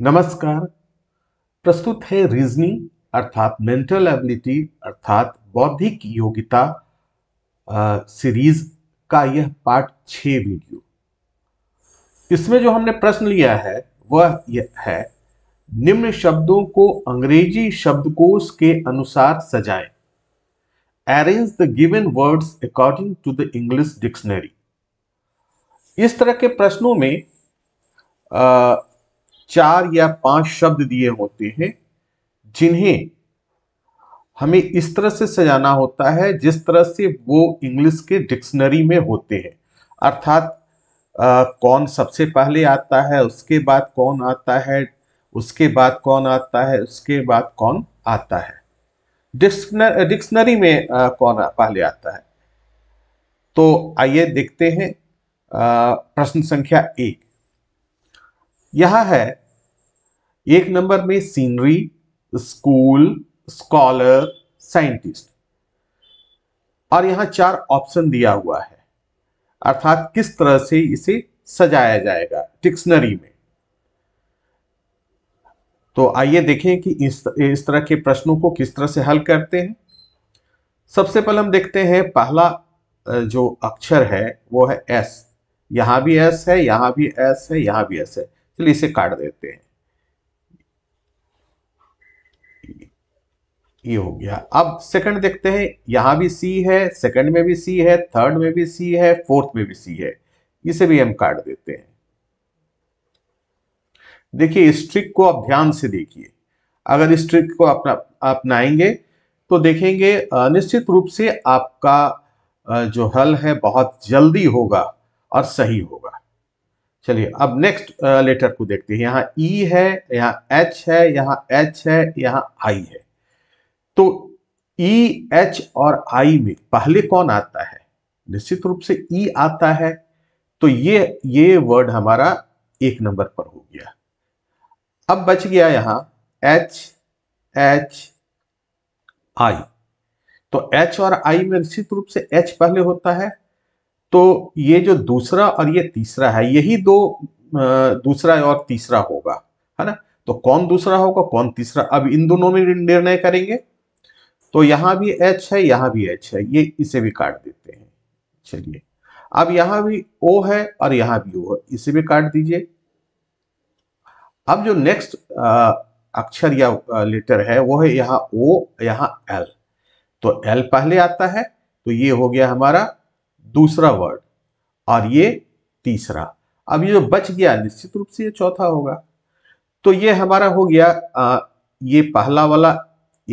नमस्कार प्रस्तुत है रीजनिंग अर्थात मेंटल एबिलिटी अर्थात बौद्धिक योग्यता सीरीज का यह पार्ट छ वीडियो इसमें जो हमने प्रश्न लिया है वह यह है निम्न शब्दों को अंग्रेजी शब्दकोश के अनुसार सजाएं arrange the given words according to the English dictionary इस तरह के प्रश्नों में आ, चार या पांच शब्द दिए होते हैं जिन्हें हमें इस तरह से सजाना होता है जिस तरह से वो इंग्लिश के डिक्शनरी में होते हैं अर्थात कौन सबसे पहले आता है उसके बाद कौन आता है उसके बाद कौन आता है उसके बाद कौन आता है डिक्शनरी में आ, कौन आ, पहले आता है तो आइए देखते हैं प्रश्न संख्या एक यह है एक नंबर में सीनरी स्कूल स्कॉलर साइंटिस्ट और यहां चार ऑप्शन दिया हुआ है अर्थात किस तरह से इसे सजाया जाएगा डिक्शनरी में तो आइए देखें कि इस तरह के प्रश्नों को किस तरह से हल करते हैं सबसे पहले हम देखते हैं पहला जो अक्षर है वो है एस यहां भी एस है यहां भी एस है यहां भी एस है चलिए इसे काट देते हैं ये हो गया अब सेकंड देखते हैं यहाँ भी सी है सेकंड में भी सी है थर्ड में भी सी है फोर्थ में भी सी है इसे भी हम काट देते हैं देखिए इस ट्रिक को आप ध्यान से देखिए अगर इस ट्रिक को अपना अपनाएंगे तो देखेंगे निश्चित रूप से आपका जो हल है बहुत जल्दी होगा और सही होगा चलिए अब नेक्स्ट लेटर को देखते हैं यहाँ ई e है यहाँ एच है यहाँ एच है यहाँ आई है तो ई e, एच और आई में पहले कौन आता है निश्चित रूप से ई e आता है तो ये ये वर्ड हमारा एक नंबर पर हो गया अब बच गया यहां एच एच आई तो एच और आई में निश्चित रूप से एच पहले होता है तो ये जो दूसरा और ये तीसरा है यही दो दूसरा और तीसरा होगा है ना तो कौन दूसरा होगा कौन तीसरा अब इन दोनों में निर्णय करेंगे तो यहां भी एच है यहां भी एच है ये इसे भी काट देते हैं चलिए अब यहां भी ओ है और यहां भी ओ है इसे भी काट दीजिए अब जो नेक्स्ट अक्षर या लेटर है वो है यहां ओ यहां एल तो एल पहले आता है तो ये हो गया हमारा दूसरा वर्ड और ये तीसरा अब ये जो बच गया निश्चित रूप से ये चौथा होगा तो ये हमारा हो गया आ, ये पहला वाला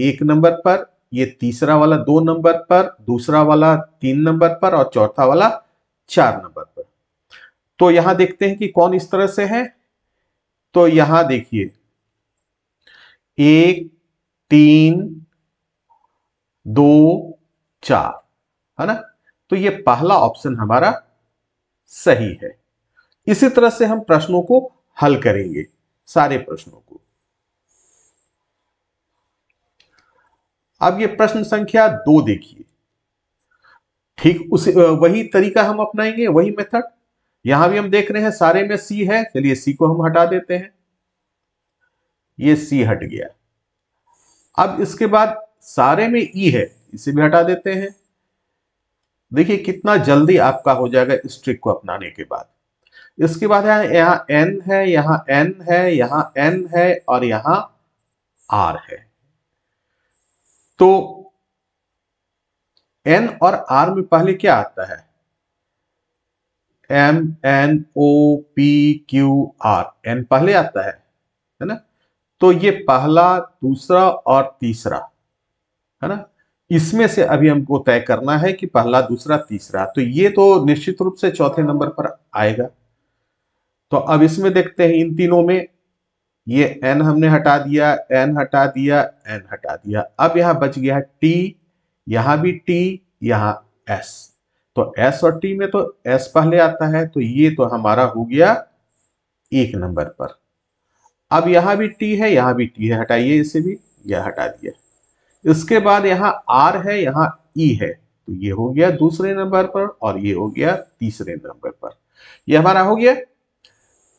एक नंबर पर ये तीसरा वाला दो नंबर पर दूसरा वाला तीन नंबर पर और चौथा वाला चार नंबर पर तो यहां देखते हैं कि कौन इस तरह से है तो यहां देखिए एक तीन दो चार है ना तो ये पहला ऑप्शन हमारा सही है इसी तरह से हम प्रश्नों को हल करेंगे सारे प्रश्नों को अब ये प्रश्न संख्या दो देखिए ठीक उसी वही तरीका हम अपनाएंगे वही मेथड यहां भी हम देख रहे हैं सारे में सी है चलिए सी को हम हटा देते हैं ये सी हट गया अब इसके बाद सारे में ई e है इसे भी हटा देते हैं देखिए कितना जल्दी आपका हो जाएगा इस ट्रिक को अपनाने के बाद इसके बाद है एन है यहां एन है यहां एन है और यहां आर है तो एन और आर में पहले क्या आता है M N O P Q R N पहले आता है है ना तो ये पहला दूसरा और तीसरा है ना इसमें से अभी हमको तय करना है कि पहला दूसरा तीसरा तो ये तो निश्चित रूप से चौथे नंबर पर आएगा तो अब इसमें देखते हैं इन तीनों में ये एन हमने हटा दिया एन हटा दिया एन हटा दिया अब यहां बच गया टी यहां भी टी यहां एस तो एस और टी में तो एस पहले आता है तो ये तो हमारा हो गया एक नंबर पर अब यहां भी टी है यहां भी टी है हटाइए इसे भी यह हटा दिया इसके बाद यहां आर है यहां ई e है तो ये हो गया दूसरे नंबर पर और ये हो गया तीसरे नंबर पर ये हमारा हो गया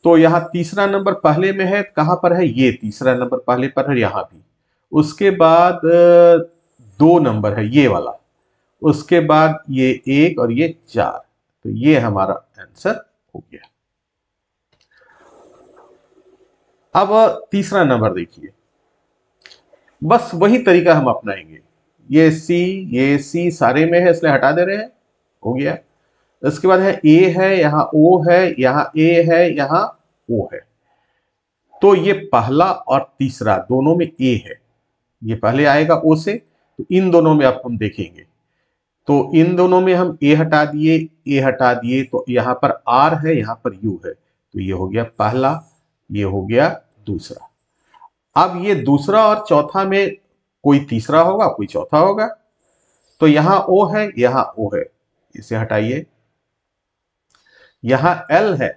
तो यहां तीसरा नंबर पहले में है कहां पर है ये तीसरा नंबर पहले पर है यहां भी उसके बाद दो नंबर है ये वाला उसके बाद ये एक और ये चार तो ये हमारा आंसर हो गया अब तीसरा नंबर देखिए बस वही तरीका हम अपनाएंगे ये सी ये सी सारे में है इसलिए हटा दे रहे हैं हो गया इसके बाद है ए है यहाँ ओ है यहाँ ए है यहाँ ओ है तो ये पहला और तीसरा दोनों में ए है ये पहले आएगा ओ से तो इन दोनों में आप हम देखेंगे तो इन दोनों में हम ए हटा दिए ए हटा दिए तो यहां पर आर है यहां पर यू है तो ये हो गया पहला ये हो गया दूसरा अब ये दूसरा और चौथा में कोई तीसरा होगा कोई चौथा होगा तो यहां ओ है यहां ओ है इसे हटाइए यहां एल है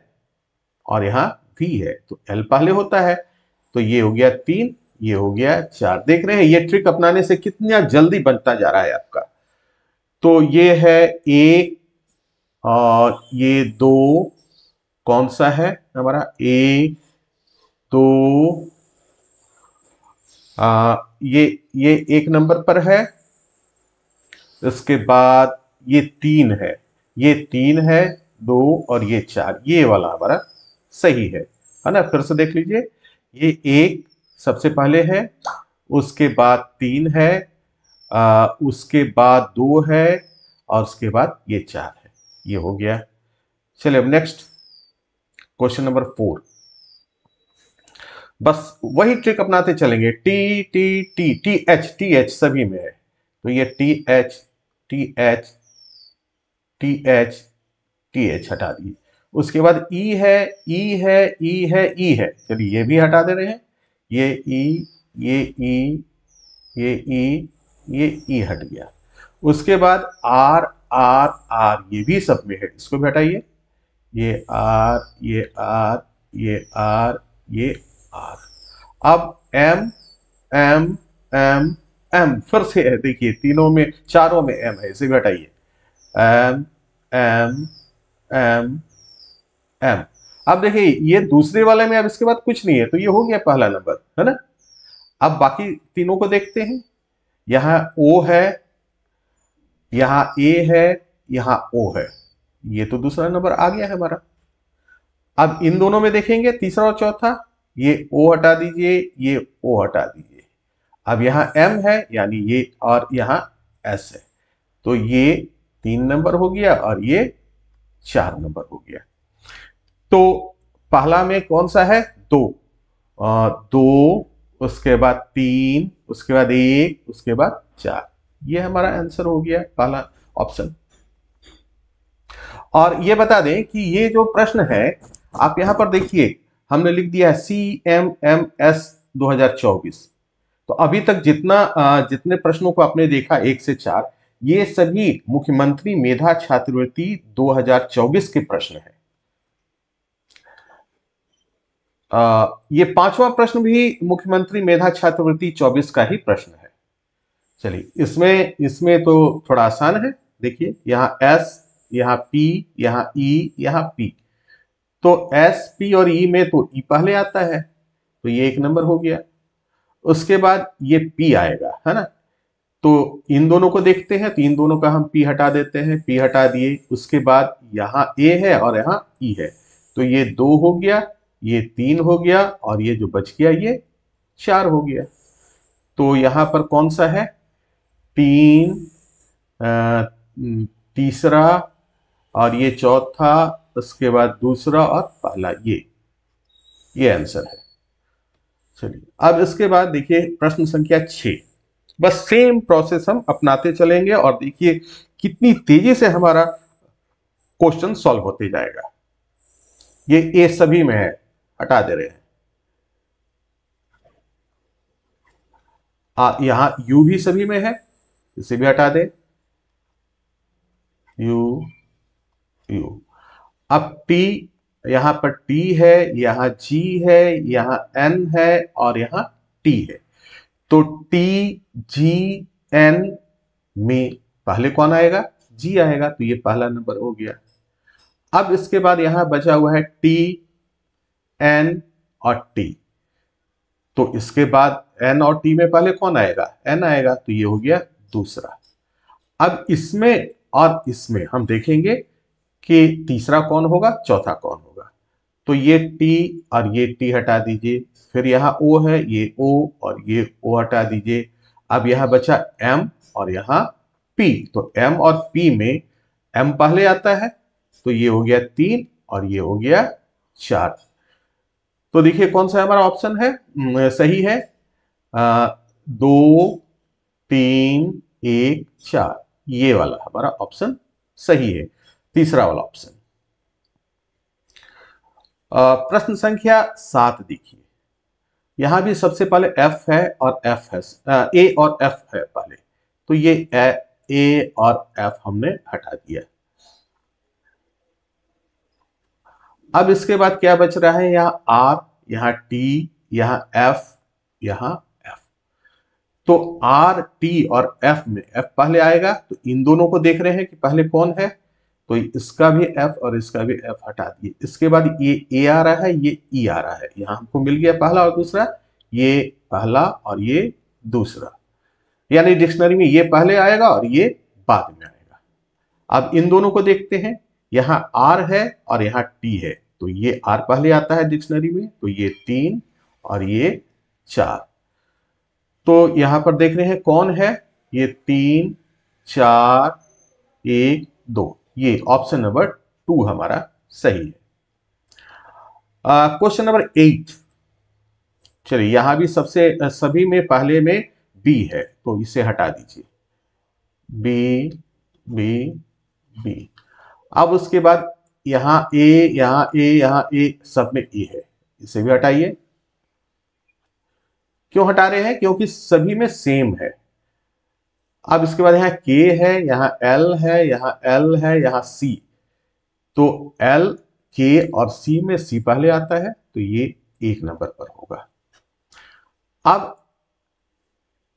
और यहां वी है तो एल पहले होता है तो ये हो गया तीन ये हो गया चार देख रहे हैं ये ट्रिक अपनाने से कितना जल्दी बनता जा रहा है आपका तो ये है ए और ये दो कौन सा है हमारा ए दो आ, ये ये एक नंबर पर है इसके बाद ये तीन है ये तीन है दो और ये चार ये वाला हमारा सही है है ना फिर से देख लीजिए ये एक सबसे पहले है उसके बाद तीन है आ, उसके बाद दो है और उसके बाद ये चार है ये हो गया चलिए अब नेक्स्ट क्वेश्चन नंबर फोर बस वही ट्रिक अपनाते चलेंगे T T T T H T H सभी में है तो ये T H T H T H T H हटा दिए उसके बाद ई e है ई e है ई e है ई है चलिए ये भी हटा दे रहे हैं ये ई ये ई ये ई ये ई हट गया उसके बाद आर आर आर ये भी सब में है इसको भी हटाइए ये आर ये आर ये आर ये आर अब एम एम एम एम फिर से है देखिए तीनों में चारों में एम है इसे भी हटाइए एम एम एम एम अब देखिए ये दूसरे वाले में अब इसके बाद कुछ नहीं है तो ये हो गया पहला नंबर है ना अब बाकी तीनों को देखते हैं यहां ओ है यहां ए है यहां ओ है ये तो दूसरा नंबर आ गया है हमारा अब इन दोनों में देखेंगे तीसरा और चौथा ये ओ हटा दीजिए ये ओ हटा दीजिए अब यहां एम है यानी ये और यहां एस है तो ये तीन नंबर हो गया और ये चार नंबर हो गया तो पहला में कौन सा है दो आ, दो उसके बाद तीन उसके बाद एक उसके बाद चार ये हमारा आंसर हो गया पहला ऑप्शन और ये बता दें कि ये जो प्रश्न है आप यहां पर देखिए हमने लिख दिया है सी एम एम एस दो तो अभी तक जितना जितने प्रश्नों को आपने देखा एक से चार ये सभी मुख्यमंत्री मेधा छात्रवृत्ति 2024 के प्रश्न है आ, ये पांचवा प्रश्न भी मुख्यमंत्री मेधा छात्रवृत्ति 24 का ही प्रश्न है चलिए इसमें इसमें तो थोड़ा आसान है देखिए यहां एस यहां पी यहां ई यहां पी तो एस पी और ई में तो ई पहले आता है तो ये एक नंबर हो गया उसके बाद ये पी आएगा है ना तो इन दोनों को देखते हैं तो इन दोनों का हम पी हटा देते हैं पी हटा दिए उसके बाद यहाँ ए है और यहाँ ई e है तो ये दो हो गया ये तीन हो गया और ये जो बच गया ये चार हो गया तो यहां पर कौन सा है तीन तीसरा और ये चौथा उसके बाद दूसरा और पहला ये ये आंसर है चलिए अब इसके बाद देखिए प्रश्न संख्या छह बस सेम प्रोसेस हम अपनाते चलेंगे और देखिए कितनी तेजी से हमारा क्वेश्चन सॉल्व होते जाएगा ये ए सभी में है हटा दे रहे हैं आ, यहां यू भी सभी में है इसे भी हटा दे यू यू अब टी यहां पर टी है यहां जी है यहां एन है और यहां टी है तो टी जी एन में पहले कौन आएगा जी आएगा तो ये पहला नंबर हो गया अब इसके बाद यहां बचा हुआ है टी एन और टी तो इसके बाद एन और टी में पहले कौन आएगा एन आएगा तो ये हो गया दूसरा अब इसमें और इसमें हम देखेंगे कि तीसरा कौन होगा चौथा कौन होगा तो ये T और ये T हटा दीजिए फिर यहाँ O है ये O और ये O हटा दीजिए अब यहाँ बचा M और यहाँ P तो M और P में M पहले आता है तो ये हो गया तीन और ये हो गया चार तो देखिए कौन सा हमारा ऑप्शन है हम्म, सही है आ, दो तीन एक चार ये वाला हमारा ऑप्शन सही है तीसरा वाला ऑप्शन प्रश्न संख्या सात देखिए यहां भी सबसे पहले एफ है और एफ है ए और एफ है पहले तो ये ए और एफ हमने हटा दिया अब इसके बाद क्या बच रहा है यहां आर यहां टी यहां एफ यहां एफ तो आर टी और एफ में एफ पहले आएगा तो इन दोनों को देख रहे हैं कि पहले कौन है तो इसका भी एफ और इसका भी एफ हटा दिए इसके बाद ये ए आ रहा है ये ई e आ रहा है यहां हमको मिल गया पहला और दूसरा ये पहला और ये दूसरा यानी डिक्शनरी में ये पहले आएगा और ये बाद में आएगा अब इन दोनों को देखते हैं यहां आर है और यहाँ टी है तो ये आर पहले आता है डिक्शनरी में तो ये तीन और ये चार तो यहाँ पर देख रहे हैं कौन है ये तीन चार एक दो ये ऑप्शन नंबर टू हमारा सही है क्वेश्चन नंबर एट चलिए यहां भी सबसे सभी में पहले में बी है तो इसे हटा दीजिए बी बी बी अब उसके बाद यहां ए यहां ए यहां ए सब में ए e है इसे भी हटाइए क्यों हटा रहे हैं क्योंकि सभी में सेम है अब इसके बाद यहाँ के है यहाँ एल है यहाँ एल है यहाँ सी तो एल के और सी में सी पहले आता है तो ये एक नंबर पर होगा अब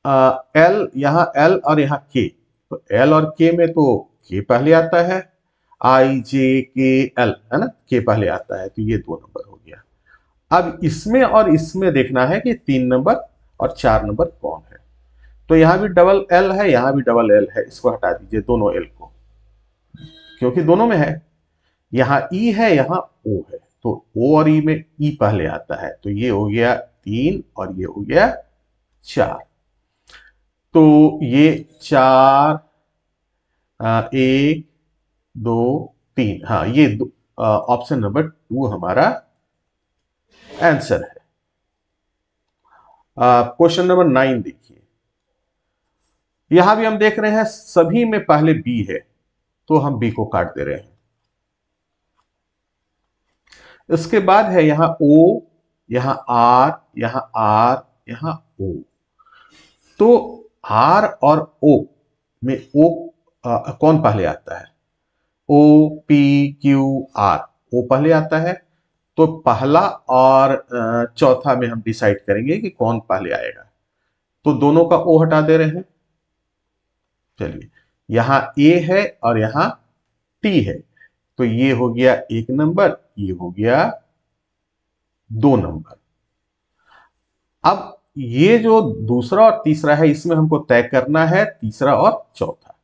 आ, एल यहाँ एल और यहाँ के तो एल और के में तो के पहले आता है आई जे के एल है ना के पहले आता है तो ये दो नंबर हो गया अब इसमें और इसमें देखना है कि तीन नंबर और चार नंबर कौन है तो यहां भी डबल एल है यहां भी डबल एल है इसको हटा दीजिए दोनों एल को क्योंकि दोनों में है यहां ई e है यहां ओ है तो ओ और ई e में ई e पहले आता है तो ये हो गया तीन और ये हो गया चार तो ये चार एक दो तीन हाँ ये ऑप्शन नंबर टू हमारा आंसर है क्वेश्चन नंबर नाइन देखिए यहां भी हम देख रहे हैं सभी में पहले बी है तो हम बी को काट दे रहे हैं इसके बाद है यहां ओ यहां आर यहां आर यहां ओ तो आर और ओ में ओ आ, कौन पहले आता है O P Q R O पहले आता है तो पहला और चौथा में हम डिसाइड करेंगे कि कौन पहले आएगा तो दोनों का ओ हटा दे रहे हैं चलिए यहां ए है और यहां टी है तो ये हो गया एक नंबर ये हो गया दो नंबर अब ये जो दूसरा और तीसरा है इसमें हमको तय करना है तीसरा और चौथा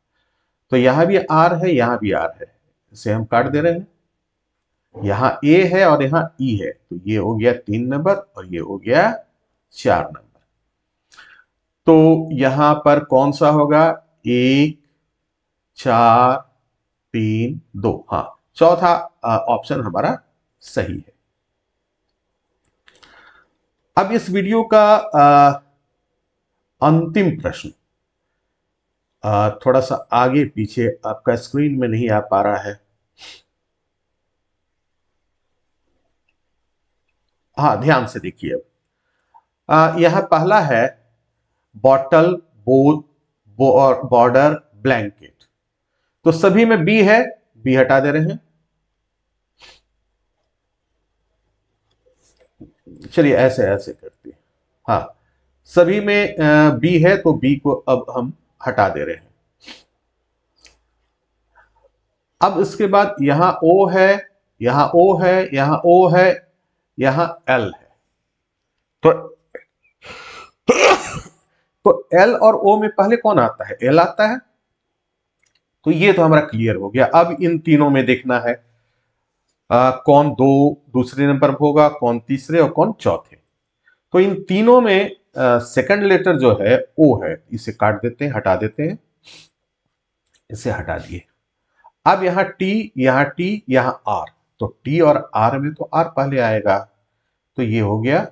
तो यहां भी आर है यहां भी आर है इसे हम काट दे रहे हैं यहां ए है और यहां ई e है तो ये हो गया तीन नंबर और ये हो गया चार नंबर तो यहां पर कौन सा होगा एक चार तीन दो हाँ चौथा ऑप्शन हमारा सही है अब इस वीडियो का अंतिम प्रश्न थोड़ा सा आगे पीछे आपका स्क्रीन में नहीं आ पा रहा है हाँ ध्यान से देखिए अब यह पहला है बॉटल बोल बॉर्डर ब्लैंकेट तो सभी में बी है बी हटा दे रहे हैं चलिए ऐसे ऐसे करते हैं हाँ सभी में बी है तो बी को अब हम हटा दे रहे हैं अब इसके बाद यहां ओ है यहां ओ है यहां ओ है यहां एल है तो तो एल और ओ में पहले कौन आता है एल आता है तो ये तो हमारा क्लियर हो गया अब इन तीनों में देखना है आ, कौन दो दूसरे नंबर पर होगा कौन तीसरे और कौन चौथे तो इन तीनों में सेकंड लेटर जो है ओ है इसे काट देते हैं हटा देते हैं इसे हटा दिए अब यहां टी यहां टी यहां आर तो टी और आर में तो आर पहले आएगा तो ये हो गया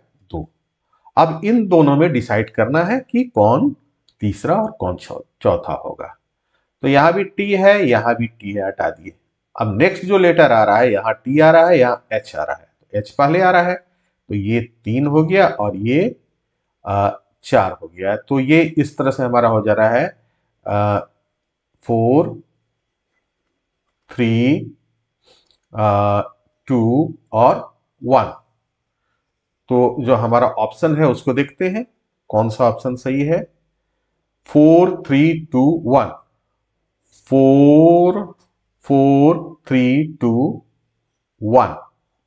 अब इन दोनों में डिसाइड करना है कि कौन तीसरा और कौन चौथा होगा तो यहां भी टी है यहां भी टी है हटा दिए अब नेक्स्ट जो लेटर आ रहा है यहां टी आ रहा है यहां एच आ रहा है तो एच पहले आ रहा है तो ये तीन हो गया और ये चार हो गया तो ये इस तरह से हमारा हो जा रहा है फोर थ्री टू और वन तो जो हमारा ऑप्शन है उसको देखते हैं कौन सा ऑप्शन सही है four three two one four four three two one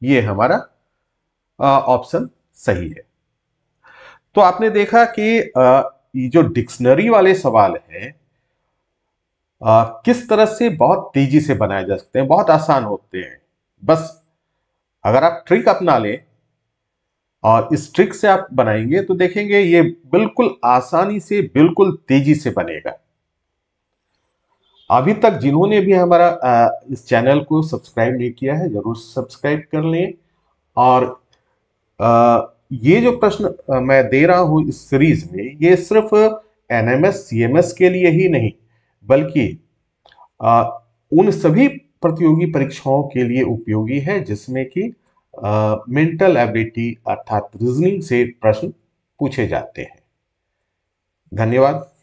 ये हमारा ऑप्शन सही है तो आपने देखा कि ये जो डिक्शनरी वाले सवाल आ, किस तरह से बहुत तेजी से बनाए जा सकते हैं बहुत आसान होते हैं बस अगर आप ट्रिक अपना लें और इस ट्रिक से आप बनाएंगे तो देखेंगे ये बिल्कुल आसानी से बिल्कुल तेजी से बनेगा अभी तक जिन्होंने भी हमारा इस चैनल को सब्सक्राइब नहीं किया है जरूर सब्सक्राइब कर लें और ये जो प्रश्न मैं दे रहा हूँ इस सीरीज में ये सिर्फ N M S C M S के लिए ही नहीं बल्कि उन सभी प्रतियोगी परीक्षाओं के लिए उपयोगी है जिसमें कि मेंटल एबिलिटी अर्थात रीजनिंग से प्रश्न पूछे जाते हैं धन्यवाद